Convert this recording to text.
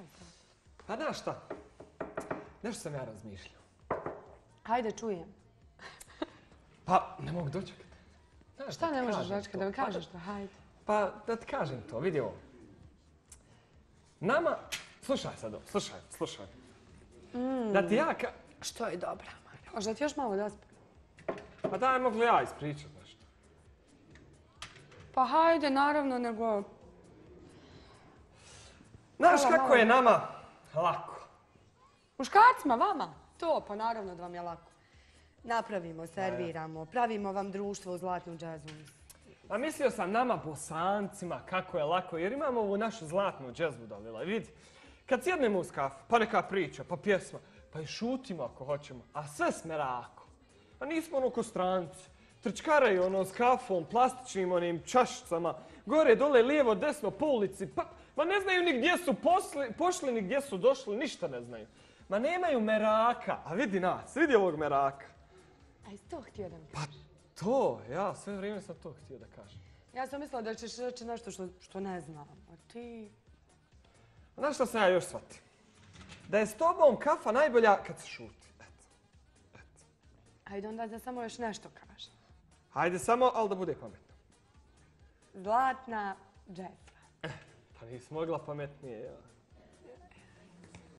pravda. Pa znaš šta, nešto sam ja razmišljao. Hajde, čujem. pa, ne mogu dočekati. Znaš, šta ne možeš dočekati, da mi pa kažeš to, hajde. Pa, da ti kažem to, vidi ovo. Nama, slušaj sad ovo, slušaj, slušaj. Mm. Da ti ja ka... Što je dobra, Mara. Možda ti još malo da spri... Pa daj, mogu li ja ispričat nešto? Pa hajde, naravno, nego... Znaš kako je nama lako? Muškarcima, vama? To, pa naravno da vam je lako. Napravimo, serviramo, pravimo vam društvo u zlatnom džezu. A mislio sam nama, bosancima, kako je lako, jer imamo ovu našu zlatnu džezbu dolila. Vidi, kad sjednemo u kafu, pa neka priča, pa pjesma, pa i šutimo ako hoćemo, a sve smerako. Pa nismo ono ko stranci trčkaraju ono s kafom, plastičnim onim čašicama, gore, dole, lijevo, desno, po ulici, pa, ma ne znaju ni gdje su posli, pošli, ni gdje su došli, ništa ne znaju. Ma nemaju meraka, a vidi nas, vidi ovog meraka. A to htio da mi pa kažeš? Pa to, ja sve vrijeme sam to htio da kažem. Ja sam mislila da ćeš reći nešto što, što ne znam, a ti... Znaš što sam ja još shvatio? Da je s tobom kafa najbolja kad se šuti. Eto. Eto. Ajde onda da samo još nešto kažem. Hajde samo, ali da bude pametno. Zlatna džetva. Eh, pa nisi mogla pametnije,